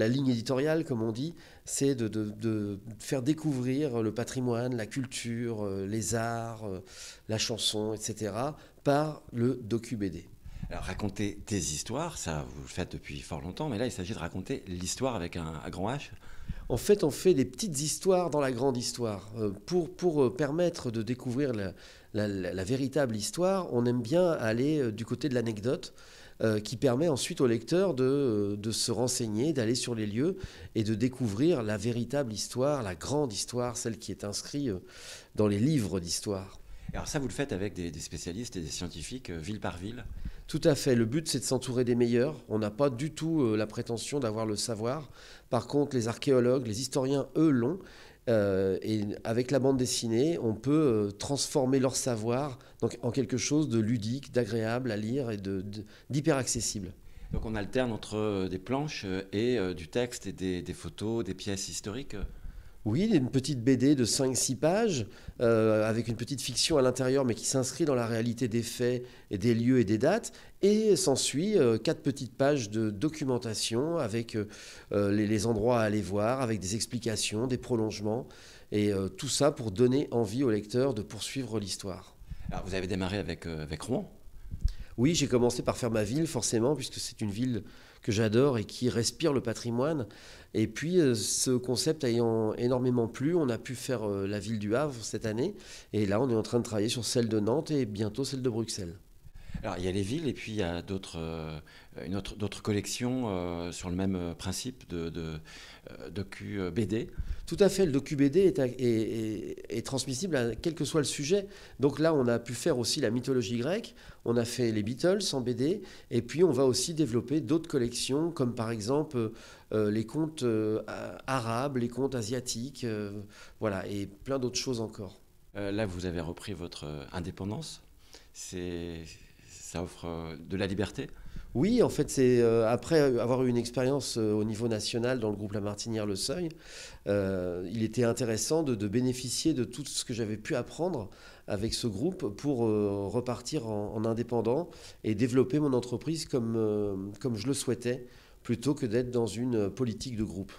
la ligne éditoriale, comme on dit, c'est de, faire découvrir le patrimoine, la culture, euh, les arts, euh, la chanson, etc., par le docu-BD. Alors, raconter des histoires, ça vous le faites depuis fort longtemps, mais là, il s'agit de raconter l'histoire avec un, grand H en fait, on fait des petites histoires dans la grande histoire. Euh, pour, pour permettre de découvrir la, la, véritable histoire, on aime bien aller du côté de l'anecdote. Euh, qui permet ensuite au lecteur euh, de, se renseigner, d'aller sur les lieux et de découvrir la véritable histoire, la grande histoire, celle qui est inscrite euh, dans les livres d'histoire. Alors ça, vous le faites avec des, spécialistes et des scientifiques, ville par ville tout à fait. Le but, c'est de s'entourer des meilleurs. On n'a pas du tout la prétention d'avoir le savoir. Par contre, les archéologues, les historiens, eux, l'ont. Euh, et avec la bande dessinée, on peut euh, transformer leur savoir en quelque chose de ludique, d'agréable à lire et d'hyper accessible. Donc on alterne entre euh, des planches et du texte et des photos, des pièces historiques oui, une petite BD de 5-6 pages, euh, avec une petite fiction à l'intérieur, mais qui s'inscrit dans la réalité des faits, et des lieux et des dates. Et s'ensuit euh, quatre petites pages de documentation avec euh, les, endroits à aller voir, avec des explications, des prolongements, et tout ça pour donner envie au lecteur de poursuivre l'histoire. Alors vous avez démarré avec, avec Rouen oui, j'ai commencé par faire ma ville, forcément, puisque c'est une ville que j'adore et qui respire le patrimoine. Et puis, euh, ce concept ayant énormément plu, on a pu faire euh, la ville du Havre cette année. Et là, on est en train de travailler sur celle de Nantes et bientôt celle de Bruxelles. Alors il y a les villes et puis il y a d'autres euh, autre, d'autres collections euh, sur le même euh, principe de, de docu BD. Tout à fait, le docu BD est, est, est, transmissible à quel que soit le sujet. Donc là, on a pu faire aussi la mythologie grecque, on a fait les Beatles en BD, et puis on va aussi développer d'autres collections, comme par exemple les contes arabes, les contes asiatiques, voilà, et plein d'autres choses encore. là, vous avez repris votre indépendance. C'est ça offre euh, de la liberté oui, en fait, c'est euh, après avoir eu une expérience euh, au niveau national dans le groupe La Martinière Le Seuil, il était intéressant de, bénéficier de tout ce que j'avais pu apprendre avec ce groupe pour repartir en, indépendant et développer mon entreprise comme je le souhaitais, plutôt que d'être dans une politique de groupe.